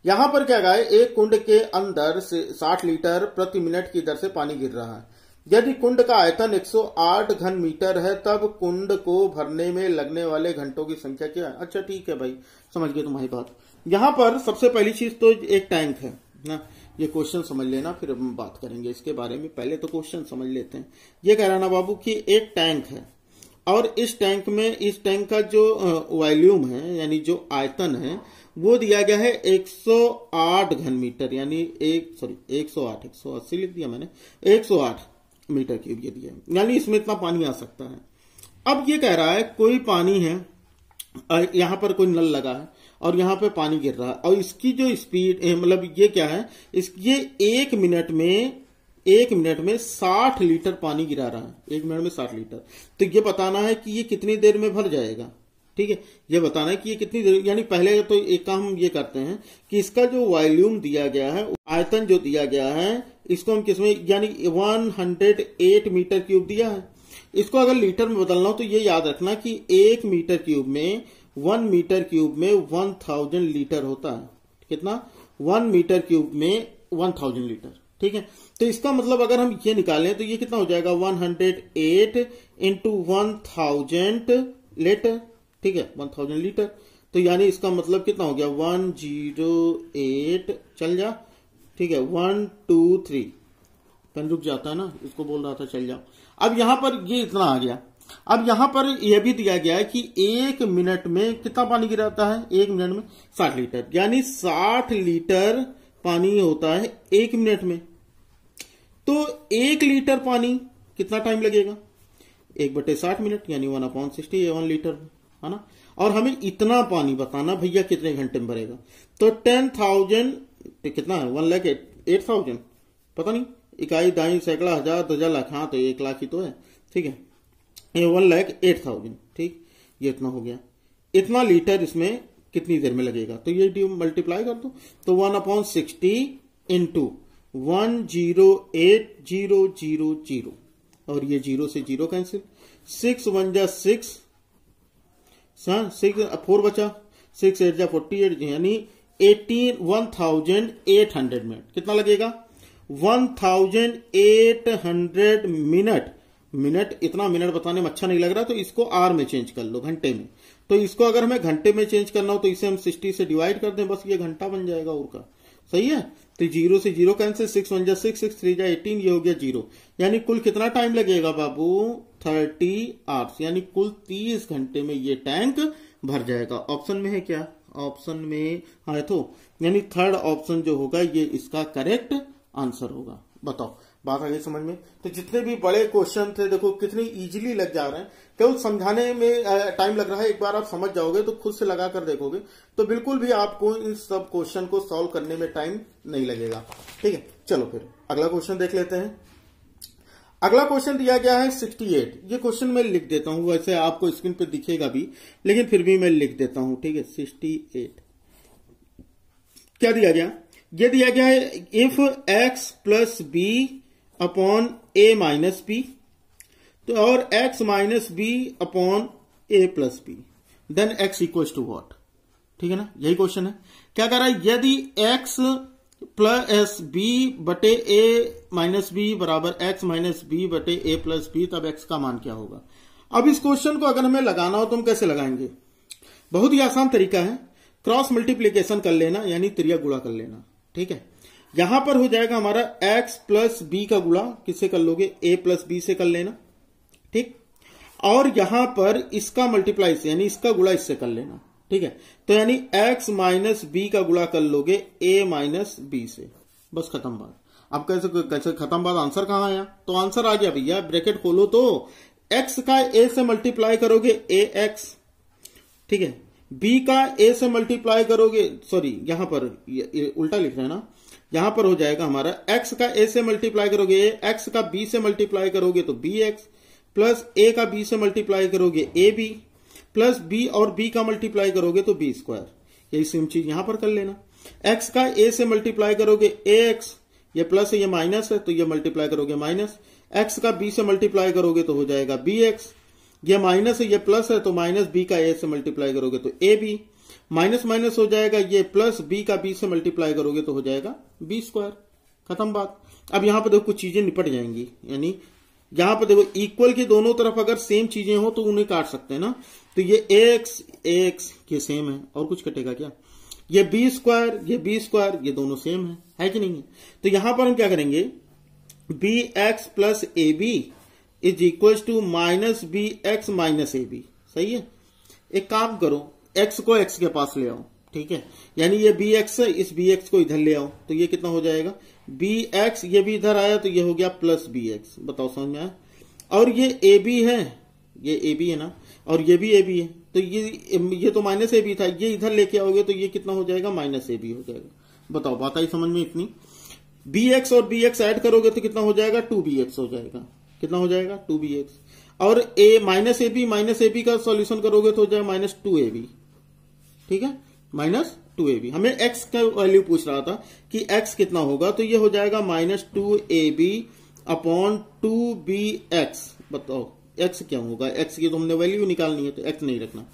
यहां पर क्या गाय एक कुंड के अंदर से 60 litre प्रति minute की दर से पानी गिर रहा है यदि कुंड का आयतन 108 घन मीटर है तब कुंड को भरने में लगने वाले घंटों की संख्या क्या है अच्छा ठीक है भाई समझ गए तुम्हारी बात यहां पर सबसे पहली चीज तो एक टैंक है ना ये क्वेश्चन समझ लेना फिर हम बात करेंगे इसके बारे में पहले तो क्वेश्चन समझ लेते हैं ये कह रहा ना बाबू कि एक टैंक है और इस टैंक में इस टैंक का जो वॉल्यूम है यानी जो आयतन है वो दिया गया है 108 घन मीटर यानी एक सॉरी 108 180 लिख दिया मैंने 108 मीटर क्यूब ये दिया यानी इसमें इतना पानी आ सकता है अब ये कह रहा है कोई पानी है यहां पर कोई नल लगा है और यहां पे पानी गिर रहा है और इसकी जो स्पीड मतलब ये क्या है इस ये एक मिनट में एक मिनट में साठ लीटर पानी गिरा रहा है एक मिनट में साठ लीटर तो ये बताना है कि ये कितनी देर में भर जाएगा ठीक है ये बताना है कि ये कितनी यानी पहले तो एक काम हम ये करते हैं कि इसका जो वॉल्यूम दिया गया है आयतन जो दिया गया है इसको हम किसमें यानी 108 मीटर क्यूब दिया है इसको अगर लीटर में बदलना हो तो ये याद रखना कि एक मीटर क्यूब में वन मीटर क्यूब में वन थाउजेंड लीटर होता है कितना वन मीटर क्यूब में वन थाउजेंड लीटर ठीक है तो इसका मतलब अगर हम ये निकालें तो ये कितना हो जाएगा one hundred eight into one thousand litre ठीक है वन थाउजेंड लीटर तो यानी इसका मतलब कितना हो गया वन जीरो एट चल जा ठीक है वन टू थ्री पेन रुक जाता है ना इसको बोल रहा था चल जाओ अब यहां पर ये इतना आ गया अब यहां पर यह भी दिया गया है कि एक मिनट में कितना पानी गिराता है एक मिनट में साठ लीटर यानी साठ लीटर पानी होता है एक मिनट में तो एक लीटर पानी कितना टाइम लगेगा एक बटे साठ मिनट यानी one upon sixty one litre है ना और हमें इतना पानी बताना भैया कितने घंटे में भरेगा तो टेन थाउजेंड तो कितना है वन लैख एट थाउजेंड पता नहीं इकाई दाई सैकड़ा हजार दस हजार लाख हाँ तो एक लाख ही तो है ठीक है ये वन लैख एट थाउजेंड ठीक ये इतना हो गया इतना लीटर इसमें कितनी देर में लगेगा तो ये डी मल्टीप्लाई कर दो तो one upon sixty into one zero eight zero zero zero और ये जीरो से जीरो कैंसिल सिक्स वन जा सिक्स हाँ, फोर बचा सिक्स एट या फोर्टी एट यानी eighteen one thousand eight hundred minute कितना लगेगा one thousand eight hundred minute minute इतना मिनट बताने में अच्छा नहीं लग रहा तो इसको आर में चेंज कर लो घंटे में तो इसको अगर हमें घंटे में चेंज करना हो तो इसे हम सिक्सटी से डिवाइड कर दें बस ये घंटा बन जाएगा और का सही है तो जीरो से जीरो कैंसिल सिक्स वन जा सिक्स सिक्स थ्री जा एटीन ये हो गया जीरो यानी कुल कितना टाइम लगेगा बाबू थर्टी आवर्स यानी कुल तीस घंटे में ये टैंक भर जाएगा ऑप्शन में है क्या ऑप्शन में हाँ तो यानी थर्ड ऑप्शन जो होगा ये इसका करेक्ट आंसर होगा बताओ बात आ गई समझ में तो जितने भी बड़े क्वेश्चन थे देखो कितने इजीली लग जा रहे हैं केवल समझाने में टाइम लग रहा है एक बार आप समझ जाओगे तो खुद से लगा कर देखोगे तो बिल्कुल भी आपको इन सब क्वेश्चन को सॉल्व करने में टाइम नहीं लगेगा ठीक है चलो फिर अगला क्वेश्चन देख लेते हैं अगला क्वेश्चन दिया गया है 68 ये क्वेश्चन मैं लिख देता हूं वैसे आपको स्क्रीन पे दिखेगा भी लेकिन फिर भी मैं लिख देता हूं ठीक है 68 क्या दिया गया ये दिया गया है if x plus b upon a minus b तो और x minus b upon a plus b then x equal to what ठीक है ना यही क्वेश्चन है क्या कह रहा है यदि एक्स प्लस बी बटे ए माइनस बी बराबर एक्स माइनस बी बटे ए प्लस बी तब एक्स का मान क्या होगा अब इस क्वेश्चन को अगर हमें लगाना हो तो हम कैसे लगाएंगे बहुत ही आसान तरीका है क्रॉस मल्टीप्लीकेशन कर लेना यानी त्रिया गुड़ा कर लेना ठीक है यहां पर हो जाएगा हमारा x प्लस बी का गुड़ा किससे कर लोगे a प्लस बी से कर लेना ठीक और यहां पर इसका मल्टीप्लाई से यानी इसका गुड़ा इससे कर लेना ठीक है तो यानी x माइनस बी का गुणा कर लोगे a माइनस बी से बस खत्म बात अब कैसे कैसे खत्म बात आंसर कहां आया तो आंसर आ गया भैया ब्रैकेट खोलो तो x का a से मल्टीप्लाई करोगे ए एक्स ठीक है b का a से मल्टीप्लाई करोगे सॉरी यहां पर ये, ये उल्टा लिख रहे हैं ना यहां पर हो जाएगा हमारा x का a से मल्टीप्लाई करोगे x एक्स का b से मल्टीप्लाई करोगे तो बी एक्स प्लस ए का बी से मल्टीप्लाई करोगे ए बी प्लस बी और बी का मल्टीप्लाई करोगे तो बी स्क्वायर यही सेम चीज यहां पर कर लेना एक्स का ए से मल्टीप्लाई करोगे ए एक्स ये प्लस है ये माइनस है तो ये मल्टीप्लाई करोगे माइनस एक्स का बी से मल्टीप्लाई करोगे तो हो जाएगा बी एक्स ये माइनस है ये प्लस है तो माइनस बी का ए से मल्टीप्लाई करोगे तो ए बी माइनस माइनस हो जाएगा ये प्लस बी का बी से मल्टीप्लाई करोगे तो हो जाएगा बी स्क्वायर खत्म बात अब यहां पर देखो कुछ चीजें निपट जाएंगी यानी यहां पर देखो इक्वल के दोनों तरफ अगर सेम चीजें हो तो उन्हें काट सकते हैं ना तो ये एक्स एक्स ये सेम है और कुछ कटेगा क्या ये बी स्क्वायर ये बी स्क्वायर ये दोनों सेम है है कि नहीं है तो यहां पर हम क्या करेंगे b x plus a b is equal to minus b x minus A b सही है एक काम करो एक्स को एक्स के पास ले आओ ठीक है यानी ये बी एक्स इस बी एक्स को इधर ले आओ तो ये कितना हो जाएगा बी एक्स ये भी इधर आया तो ये हो गया प्लस बी एक्स बताओ समझ में आया और ये ए बी है ये ए बी है ना और ये भी ए बी है तो ये ये तो माइनस ए बी था ये इधर लेके आओगे तो ये कितना हो जाएगा माइनस ए बी हो जाएगा बताओ बात आई समझ में इतनी बी एक्स और बी एक्स एड करोगे तो कितना हो जाएगा टू बी एक्स हो जाएगा कितना हो जाएगा टू बी एक्स और A minus A B minus A B का सोल्यूशन करोगे तो हो जाएगा माइनस टू ए बी ठीक है माइनस टू ए बी हमें एक्स का वैल्यू पूछ रहा था कि एक्स कितना होगा तो ये हो जाएगा minus two A B upon two B X बताओ एक्स क्या होगा एक्स की तो हमने वैल्यू निकालनी है तो एक्स नहीं रखना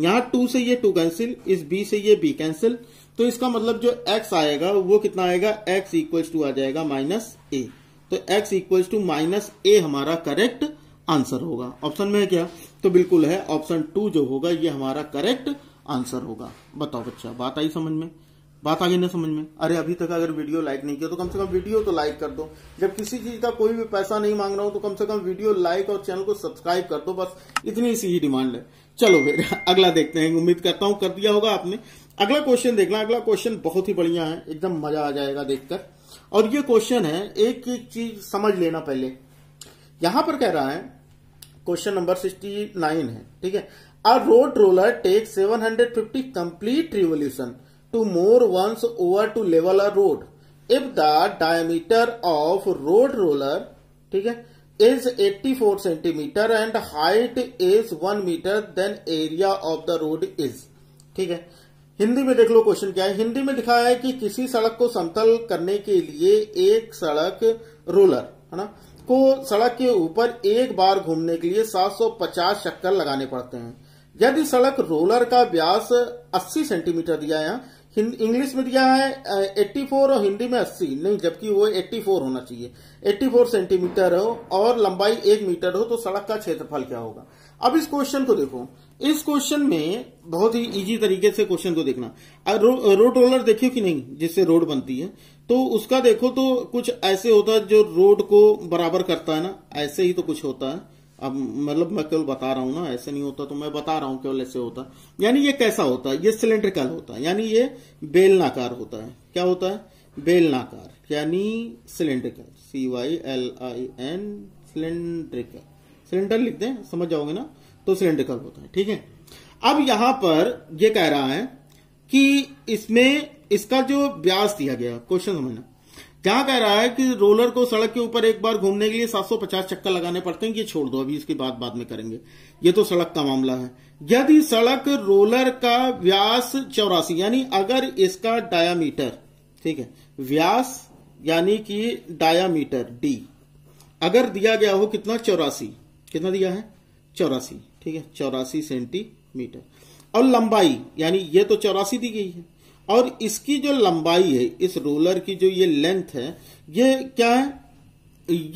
यहां टू से ये टू कैंसिल इस बी से ये बी कैंसिल तो इसका मतलब जो एक्स आएगा वो कितना आएगा एक्स इक्वल टू आ जाएगा माइनस ए तो X equal to minus A हमारा करेक्ट आंसर होगा ऑप्शन में है क्या तो बिल्कुल है ऑप्शन टू जो होगा ये हमारा करेक्ट आंसर होगा बताओ बच्चा बात आई समझ में बात आ गई ना समझ में अरे अभी तक अगर वीडियो लाइक नहीं किया तो कम से कम वीडियो तो लाइक कर दो जब किसी चीज का कोई भी पैसा नहीं मांग रहा हूं तो कम से कम वीडियो लाइक और चैनल को सब्सक्राइब कर दो बस इतनी सी ही डिमांड है चलो फिर अगला देखते हैं उम्मीद करता हूं कर दिया होगा आपने अगला क्वेश्चन देखना अगला क्वेश्चन बहुत ही बढ़िया है एकदम मजा आ जाएगा देखकर और ये क्वेश्चन है एक एक चीज समझ लेना पहले यहां पर कह रहा है क्वेश्चन नंबर सिक्सटी नाइन है ठीक है A road roller takes 750 complete revolution to more once over to level a road. If the diameter of road roller ठीक है is 84 centimeter and height is 1 meter then area of the road is ठीक है हिंदी में देख लो question क्या है हिंदी में लिखा है कि किसी सड़क को समतल करने के लिए एक सड़क रोलर है ना को सड़क के ऊपर एक बार घूमने के लिए 750 चक्कर लगाने पड़ते हैं यदि सड़क रोलर का व्यास 80 सेंटीमीटर दिया है इंग्लिश में दिया है 84 और हिंदी में 80 नहीं जबकि वो 84 होना चाहिए 84 सेंटीमीटर हो और लंबाई एक मीटर हो तो सड़क का क्षेत्रफल क्या होगा अब इस क्वेश्चन को देखो इस क्वेश्चन में बहुत ही इजी तरीके से क्वेश्चन को देखना रो, रोड रोलर देखियो कि नहीं जिससे रोड बनती है तो उसका देखो तो कुछ ऐसे होता है जो रोड को बराबर करता है ना ऐसे ही तो कुछ होता है अब मतलब मैं केवल बता रहा हूं ना ऐसे नहीं होता तो मैं बता रहा हूं केवल ऐसे होता यानी ये कैसा होता है ये सिलेंड्रिकल होता है यानी ये बेलनाकार होता है क्या होता है बेलनाकार यानी cylindrical C Y L I N cylindrical cylinder लिखते हैं समझ जाओगे ना तो सिलेंड्रिकल होता है ठीक है अब यहां पर यह कह रहा है कि इसमें इसका जो ब्याज दिया गया क्वेश्चन समझना क्या कह रहा है कि रोलर को सड़क के ऊपर एक बार घूमने के लिए 750 चक्कर लगाने पड़ते हैं ये छोड़ दो अभी इसकी बात बाद में करेंगे ये तो सड़क का मामला है यदि सड़क रोलर का व्यास चौरासी यानी अगर इसका डायामीटर ठीक है व्यास यानी कि डायामीटर डी अगर दिया गया हो कितना चौरासी कितना दिया है चौरासी ठीक है चौरासी सेंटीमीटर और लंबाई यानी ये तो चौरासी दी गई है और इसकी जो लंबाई है इस रोलर की जो ये लेंथ है ये क्या है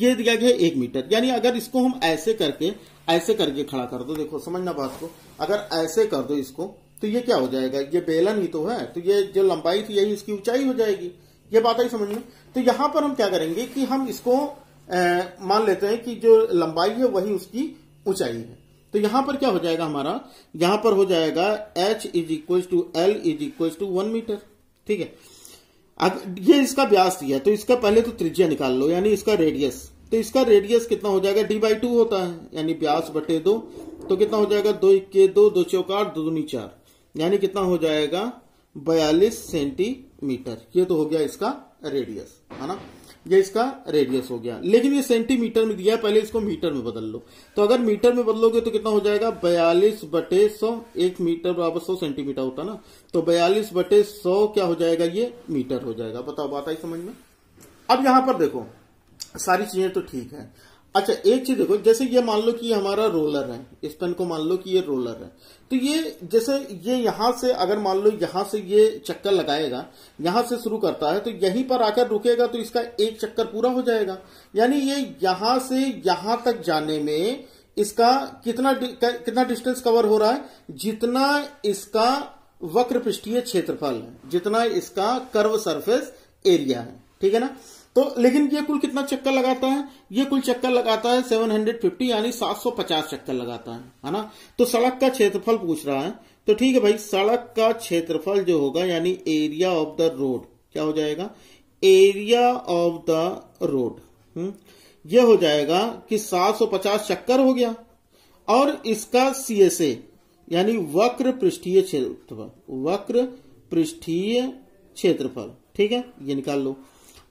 ये दिया गया एक मीटर यानी अगर इसको हम ऐसे करके ऐसे करके खड़ा कर दो देखो समझना बात को अगर ऐसे कर दो इसको तो ये क्या हो जाएगा ये बेलन ही तो है तो ये जो लंबाई थी यही इसकी ऊंचाई हो जाएगी ये बात आई समझ में तो यहां पर हम क्या करेंगे कि हम इसको मान लेते हैं कि जो लंबाई है वही उसकी ऊंचाई है तो यहां पर क्या हो जाएगा हमारा यहां पर हो जाएगा H is equal to L is equal to one metre ठीक है अब ये इसका व्यास दिया तो इसका पहले तो त्रिज्या निकाल लो यानी इसका रेडियस तो इसका रेडियस कितना हो जाएगा डी बाई टू होता है यानी व्यास बटे दो तो कितना हो जाएगा दो इक्के दो दो चौकार दो दूनी चार यानी कितना हो जाएगा बयालीस सेंटीमीटर ये तो हो गया इसका रेडियस है ना ये इसका रेडियस हो गया लेकिन ये सेंटीमीटर में दिया पहले इसको मीटर में बदल लो तो अगर मीटर में बदलोगे तो कितना हो जाएगा बयालीस बटे सौ एक मीटर बराबर सौ सेंटीमीटर होता ना तो बयालीस बटे सौ क्या हो जाएगा ये मीटर हो जाएगा बताओ बात आई समझ में अब यहां पर देखो सारी चीजें तो ठीक है अच्छा एक चीज देखो जैसे ये मान लो कि ये हमारा रोलर है इस पेन को मान लो कि ये रोलर है तो ये जैसे ये यहां से अगर मान लो यहां से ये चक्कर लगाएगा यहां से शुरू करता है तो यहीं पर आकर रुकेगा तो इसका एक चक्कर पूरा हो जाएगा यानी ये यहां से यहां तक जाने में इसका कितना कितना डिस्टेंस कवर हो रहा है जितना इसका वक्र पृष्ठीय क्षेत्रफल है जितना इसका कर्व सरफेस एरिया है ठीक है ना तो लेकिन ये कुल कितना चक्कर लगाता है ये कुल चक्कर लगाता है 750 यानी 750 चक्कर लगाता है है ना तो सड़क का क्षेत्रफल पूछ रहा है तो ठीक है भाई सड़क का क्षेत्रफल जो होगा यानी एरिया ऑफ द रोड क्या हो जाएगा एरिया ऑफ द रोड ये हो जाएगा कि 750 चक्कर हो गया और इसका सीएसए यानी वक्र पृष्ठीय क्षेत्रफल वक्र पृष्ठीय क्षेत्रफल ठीक है ये निकाल लो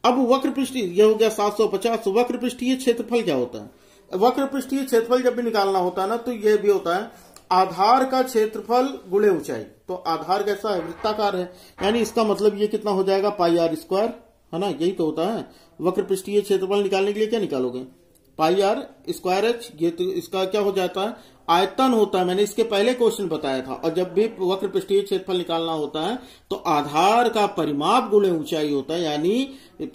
अब वक्र पृष्ठी यह हो गया 750 तो वक्र पृष्ठीय क्षेत्रफल क्या होता है वक्र पृष्ठीय क्षेत्रफल जब भी निकालना होता है ना तो यह भी होता है आधार का क्षेत्रफल गुणे ऊंचाई तो आधार कैसा है वृत्ताकार है यानी इसका मतलब ये कितना हो जाएगा पाई आर स्क्वायर है ना यही तो होता है वक्र पृष्ठीय क्षेत्रफल निकालने के लिए क्या निकालोगे पाई आर स्क्वायर एच ये तो इसका क्या हो जाता है आयतन होता है मैंने इसके पहले क्वेश्चन बताया था और जब भी वक्र पृष्ठीय क्षेत्रफल निकालना होता है तो आधार का परिमाप गुणे ऊंचाई होता है यानी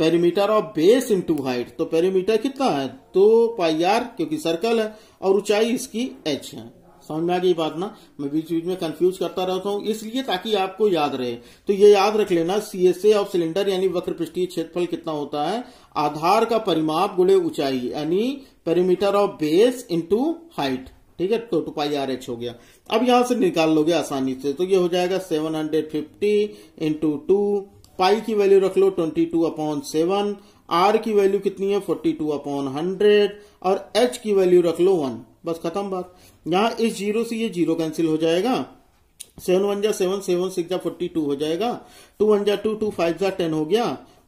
perimeter of base into height तो पेरीमीटर कितना है दो पाई आर क्योंकि सर्कल है और ऊंचाई इसकी एच है समझ में आ गई बात ना मैं बीच बीच में कंफ्यूज करता रहता हूँ इसलिए ताकि आपको याद रहे तो ये याद रख लेना सीएसए ऑफ सिलेंडर यानी वक्र पृष्ठीय क्षेत्रफल कितना होता है आधार का परिमाप गुणे ऊंचाई यानी perimeter of base into height ठीक है तो, तो पाई आर एच हो गया अब यहां से निकाल लोगे आसानी से तो ये हो जाएगा seven hundred fifty into two pi की वैल्यू रख लो twenty two upon seven R की वैल्यू कितनी है फोर्टी टू अपॉन हंड्रेड और एच की वैल्यू रख लो वन बस खत्म बात यहां इस जीरो से ये जीरो कैंसिल हो जाएगा सेवन वन जा सेवन सेवन सिक्स जा फोर्टी टू हो जाएगा टू वन जा टू टू फाइव जा टेन हो गया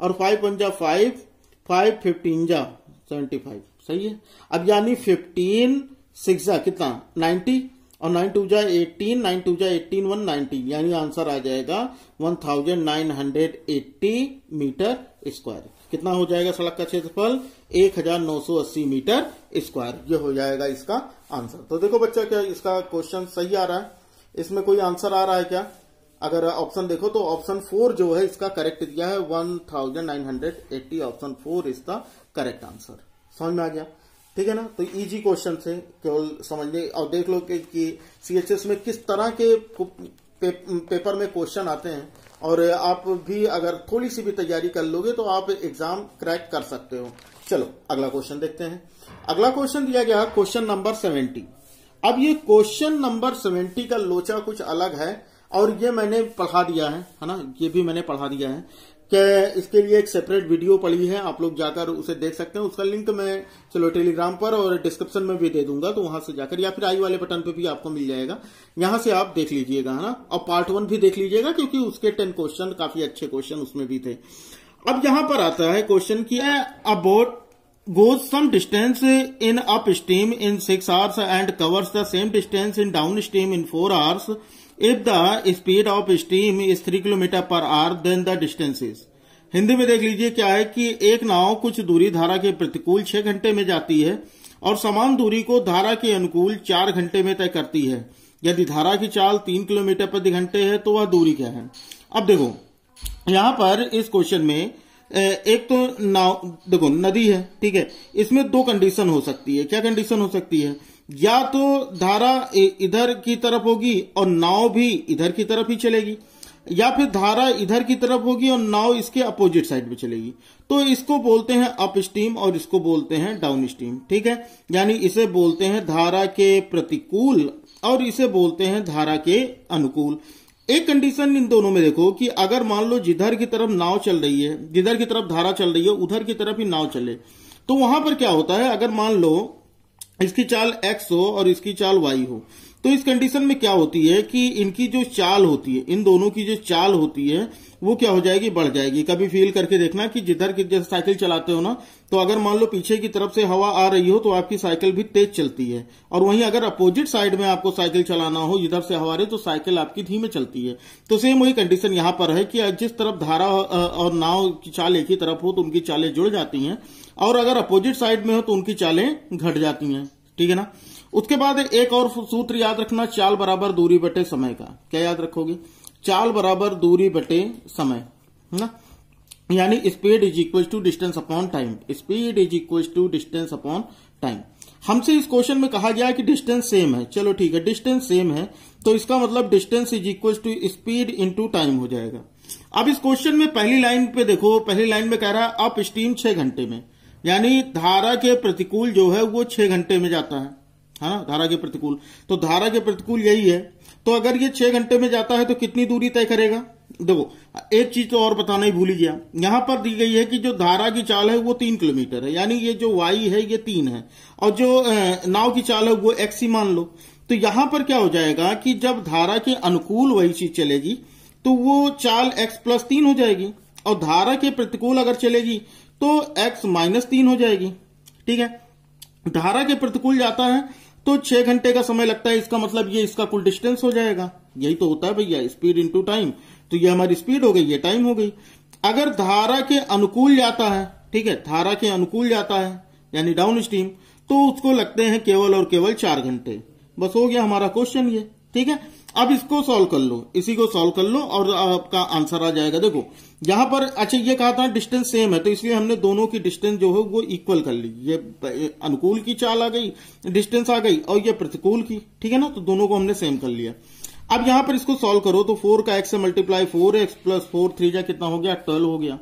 और फाइव वन जा फाइव फाइव फिफ्टीन जा सेवेंटी फाइव सही है अब यानी फिफ्टीन सिक्स जा कितना नाइन्टी और नाइन टू जा एटीन नाइन टू जा एटीन वन नाइनटी यानी आंसर आ जाएगा one thousand nine hundred eighty metre square कितना हो जाएगा सड़क का क्षेत्रफल एक हजार नौ सौ अस्सी मीटर स्क्वायर ये हो जाएगा इसका आंसर तो देखो बच्चा क्या इसका क्वेश्चन सही आ रहा है इसमें कोई आंसर आ रहा है क्या अगर ऑप्शन देखो तो ऑप्शन फोर जो है इसका करेक्ट दिया है one thousand nine hundred eighty option four is the correct answer समझ में आ गया ठीक है ना तो इजी क्वेश्चन है केवल समझने और देख लो कि, सीएचएस में किस तरह के पे, पेपर में क्वेश्चन आते हैं और आप भी अगर थोड़ी सी भी तैयारी कर लोगे तो आप एग्जाम क्रैक कर सकते हो चलो अगला क्वेश्चन देखते हैं अगला क्वेश्चन दिया गया क्वेश्चन नंबर सेवेंटी अब ये क्वेश्चन नंबर सेवेंटी का लोचा कुछ अलग है और ये मैंने पढ़ा दिया है है ना ये भी मैंने पढ़ा दिया है कि इसके लिए एक सेपरेट वीडियो पड़ी है आप लोग जाकर उसे देख सकते हैं उसका लिंक मैं चलो टेलीग्राम पर और डिस्क्रिप्शन में भी दे दूंगा तो वहां से जाकर या फिर आई वाले बटन पे भी आपको मिल जाएगा यहां से आप देख लीजिएगा है ना और पार्ट वन भी देख लीजिएगा क्योंकि उसके टेन क्वेश्चन काफी अच्छे क्वेश्चन उसमें भी थे अब यहां पर आता है क्वेश्चन की some distance in up steam in six hours and covers the same distance in down steam in four hours if the speed of steam is three kilometre per hour then the distance is Hindi में देख लीजिए क्या है कि एक नाव कुछ दूरी धारा के प्रतिकूल छह घंटे में जाती है और समान दूरी को धारा के अनुकूल चार घंटे में तय करती है यदि धारा की चाल तीन किलोमीटर प्रति घंटे है तो वह दूरी क्या है अब देखो यहाँ पर इस क्वेश्चन में एक तो नाव देखो नदी है ठीक है इसमें दो कंडीशन हो सकती है क्या कंडीशन हो सकती है या तो धारा इधर की तरफ होगी और नाव भी इधर की तरफ ही चलेगी या फिर धारा इधर की तरफ होगी और नाव इसके अपोजिट साइड में चलेगी तो इसको बोलते हैं अप स्टीम और इसको बोलते हैं डाउन स्टीम ठीक है यानी इसे बोलते हैं धारा के प्रतिकूल और इसे बोलते हैं धारा के अनुकूल एक कंडीशन इन दोनों में देखो कि अगर मान लो जिधर की तरफ नाव चल रही है जिधर की तरफ धारा चल रही है उधर की तरफ ही नाव चले तो वहां पर क्या होता है अगर मान लो इसकी चाल एक्स हो और इसकी चाल वाई हो तो इस कंडीशन में क्या होती है कि इनकी जो चाल होती है इन दोनों की जो चाल होती है वो क्या हो जाएगी बढ़ जाएगी कभी फील करके देखना कि जिधर की जैसे साइकिल चलाते हो ना तो अगर मान लो पीछे की तरफ से हवा आ रही हो तो आपकी साइकिल भी तेज चलती है और वहीं अगर अपोजिट साइड में आपको साइकिल चलाना हो इधर से हवा रही तो साइकिल आपकी धीमे चलती है तो सेम वही कंडीशन यहां पर है कि जिस तरफ धारा और नाव की चाल एक ही तरफ हो तो उनकी चालें जुड़ जाती हैं और अगर अपोजिट साइड में हो तो उनकी चालें घट जाती हैं ठीक है ना उसके बाद एक और सूत्र याद रखना चाल बराबर दूरी बटे समय का क्या याद रखोगे चाल बराबर दूरी बटे समय ना यानी speed is equal to distance upon time speed is equal to distance upon time हमसे इस क्वेश्चन में कहा गया कि डिस्टेंस सेम है चलो ठीक है डिस्टेंस सेम है तो इसका मतलब distance is equal to speed to time हो जाएगा अब इस क्वेश्चन में पहली लाइन पे देखो पहली लाइन में कह रहा है अप स्टीम छह घंटे में यानी धारा के प्रतिकूल जो है वो छह घंटे में जाता है है ना धारा के प्रतिकूल तो धारा के प्रतिकूल यही है तो अगर ये छह घंटे में जाता है तो कितनी दूरी तय करेगा देखो एक चीज तो और बताना ही भूल गया यहां पर दी गई है कि जो धारा की चाल है वो तीन किलोमीटर है यानी ये जो वाई है ये तीन है और जो नाव की चाल है वो एक्स ही मान लो तो यहां पर क्या हो जाएगा कि जब धारा के अनुकूल वही चीज चलेगी तो वो चाल एक्स प्लस तीन हो जाएगी और धारा के प्रतिकूल अगर चलेगी तो x माइनस तीन हो जाएगी ठीक है धारा के प्रतिकूल जाता है तो छह घंटे का समय लगता है इसका मतलब ये इसका कुल डिस्टेंस हो जाएगा यही तो होता है भैया स्पीड इंटू टाइम तो ये हमारी स्पीड हो गई ये टाइम हो गई अगर धारा के अनुकूल जाता है ठीक है धारा के अनुकूल जाता है यानी डाउन स्ट्रीम तो उसको लगते हैं केवल और केवल चार घंटे बस हो गया हमारा क्वेश्चन ये ठीक है अब इसको सॉल्व कर लो इसी को सॉल्व कर लो और आपका आंसर आ जाएगा देखो यहां पर अच्छा ये कहा था डिस्टेंस सेम है तो इसलिए हमने दोनों की डिस्टेंस जो है वो इक्वल कर ली ये अनुकूल की चाल आ गई डिस्टेंस आ गई और ये प्रतिकूल की ठीक है ना तो दोनों को हमने सेम कर लिया अब यहां पर इसको सॉल्व करो तो फोर का X multiply four X plus four three जा कितना हो गया ट्वेल्व हो गया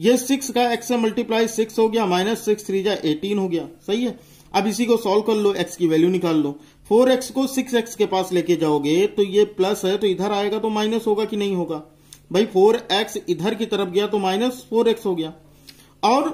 ये सिक्स का एक्स मल्टीप्लाई सिक्स हो गया माइनस सिक्स थ्री जा एटीन हो गया सही है अब इसी को सॉल्व कर लो एक्स की वैल्यू निकाल लो फोर एक्स को सिक्स एक्स के पास लेके जाओगे तो ये प्लस है तो इधर आएगा तो माइनस होगा कि नहीं होगा भाई फोर एक्स इधर की तरफ गया तो माइनस फोर एक्स हो गया और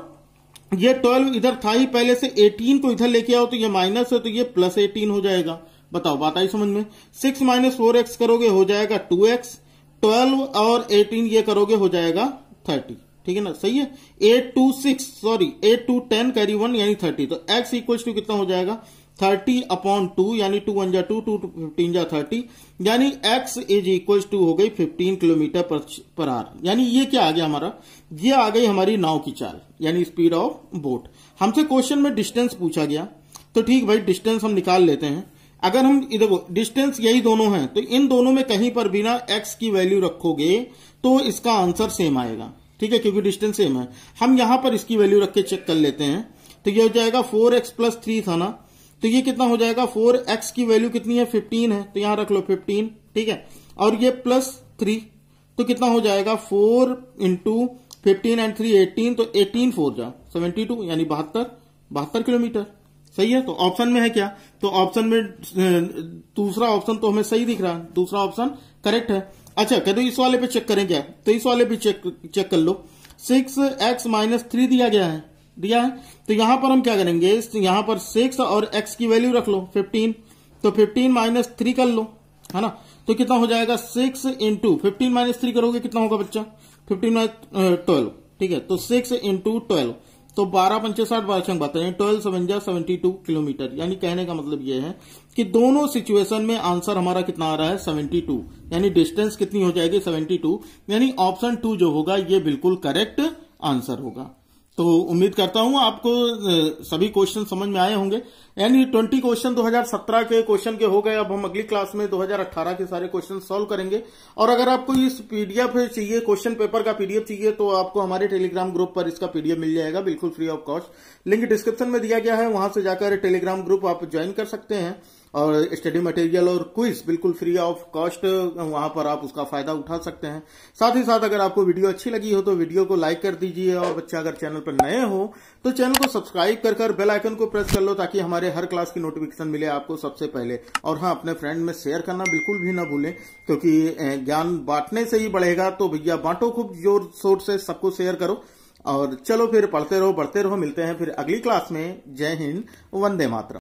ये ट्वेल्व इधर था ही पहले से एटीन को इधर लेके आओ तो ये माइनस है तो ये प्लस एटीन हो जाएगा बताओ बात आई समझ में सिक्स माइनस फोर एक्स करोगे हो जाएगा टू एक्स ट्वेल्व और एटीन ये करोगे हो जाएगा थर्टी ठीक है ना सही है eight two six sorry eight two ten carry one यानी थर्टी तो एक्स इक्वल्स टू कितना हो जाएगा थर्टी अपॉन टू यानी टू वन जा टू टू फिफ्टीन जा थर्टी यानी एक्स इज इक्वल टू हो गई फिफ्टीन किलोमीटर पर आर यानी ये क्या आ गया हमारा ये आ गई हमारी नाव की चाल यानी स्पीड ऑफ बोट हमसे क्वेश्चन में डिस्टेंस पूछा गया तो ठीक भाई डिस्टेंस हम निकाल लेते हैं अगर हम इधर डिस्टेंस यही दोनों हैं तो इन दोनों में कहीं पर बिना एक्स की वैल्यू रखोगे तो इसका आंसर सेम आएगा ठीक है क्योंकि डिस्टेंस सेम है हम यहां पर इसकी वैल्यू रख के चेक कर लेते हैं तो ये हो जाएगा फोर एक्स प्लस थ्री था ना तो ये कितना हो जाएगा फोर एक्स की वैल्यू कितनी है फिफ्टीन है तो यहां रख लो फिफ्टीन ठीक है और ये प्लस थ्री तो कितना हो जाएगा four into fifteen and three eighteen तो एटीन फोर जा सेवेंटी टू यानी बहत्तर बहत्तर किलोमीटर सही है तो ऑप्शन में है क्या तो ऑप्शन में दूसरा ऑप्शन तो हमें सही दिख रहा है दूसरा ऑप्शन करेक्ट है अच्छा कहते इस वाले पे चेक करें क्या तो इस वाले पे चेक चेक कर लो सिक्स एक्स माइनस थ्री दिया गया है दिया है तो यहां पर हम क्या करेंगे तो यहां पर सिक्स और एक्स की वैल्यू रख लो फिफ्टीन तो फिफ्टीन माइनस थ्री कर लो है ना तो कितना हो जाएगा six into fifteen minus three करोगे कितना होगा बच्चा फिफ्टीन माइनस ट्वेल्व ठीक है तो सिक्स इंटू ट्वेल्व तो बारह पंचे साठ बारह छंग बताए ट्वेल्व सवंजा सेवेंटी टू किलोमीटर यानी कहने का मतलब यह है कि दोनों सिचुएशन में आंसर हमारा कितना आ रहा है सेवेंटी टू यानी डिस्टेंस कितनी हो जाएगी सेवेंटी टू यानी ऑप्शन टू जो होगा ये बिल्कुल करेक्ट आंसर होगा तो उम्मीद करता हूं आपको सभी क्वेश्चन समझ में आए होंगे यानी ट्वेंटी क्वेश्चन 2017 के क्वेश्चन के हो गए अब हम अगली क्लास में 2018 के सारे क्वेश्चन सॉल्व करेंगे और अगर आपको इस पीडीएफ चाहिए क्वेश्चन पेपर का पीडीएफ चाहिए तो आपको हमारे टेलीग्राम ग्रुप पर इसका पीडीएफ मिल जाएगा बिल्कुल free of cost link description में दिया गया है वहां से जाकर टेलीग्राम ग्रुप आप ज्वाइन कर सकते हैं और स्टडी मटेरियल और क्विज बिल्कुल फ्री ऑफ कॉस्ट वहां पर आप उसका फायदा उठा सकते हैं साथ ही साथ अगर आपको वीडियो अच्छी लगी हो तो वीडियो को लाइक कर दीजिए और बच्चा अगर चैनल पर नए हो तो चैनल को सब्सक्राइब कर कर बेल आइकन को प्रेस कर लो ताकि हमारे हर क्लास की नोटिफिकेशन मिले आपको सबसे पहले और हाँ अपने फ्रेंड में शेयर करना बिल्कुल भी ना भूलें क्योंकि ज्ञान बांटने से ही बढ़ेगा तो भैया बांटो खूब जोर शोर से सबको शेयर करो और चलो फिर पढ़ते रहो बढ़ते रहो मिलते हैं फिर अगली क्लास में जय हिंद वंदे मातरम